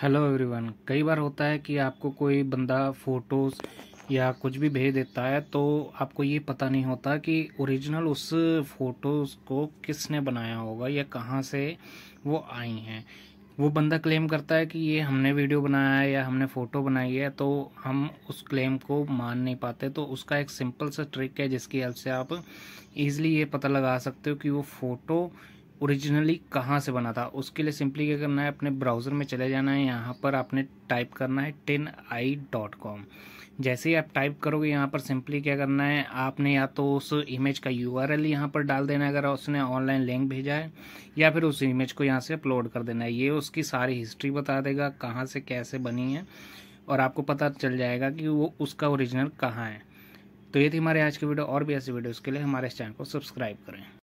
hello everyone कई बार होता है कि आपको कोई बंदा फ़ोटोज़ या कुछ भी भेज देता है तो आपको ये पता नहीं होता कि ओरिजिनल उस फ़ोटोज़ को किसने बनाया होगा या कहाँ से वो आई हैं वो बंदा क्लेम करता है कि ये हमने वीडियो बनाया है या हमने फ़ोटो बनाई है तो हम उस क्लेम को मान नहीं पाते तो उसका एक सिंपल सा ट्रिक है जिसकी हेल्प से आप इजीली ये पता लगा सकते हो कि वो फ़ोटो ओरिजिनली कहाँ से बना था उसके लिए सिंपली क्या करना है अपने ब्राउज़र में चले जाना है यहाँ पर आपने टाइप करना है टेन आई डॉट कॉम जैसे ही आप टाइप करोगे यहाँ पर सिंपली क्या करना है आपने या तो उस इमेज का यू आर एल यहाँ पर डाल देना है अगर उसने ऑनलाइन लिंक भेजा है या फिर उस इमेज को यहाँ से अपलोड कर देना है ये उसकी सारी हिस्ट्री बता देगा कहाँ से कैसे बनी है और आपको पता चल जाएगा कि वो उसका ओरिजिनल कहाँ है तो ये थी हमारे आज की वीडियो और भी ऐसी वीडियोज़ के लिए हमारे चैनल को सब्सक्राइब करें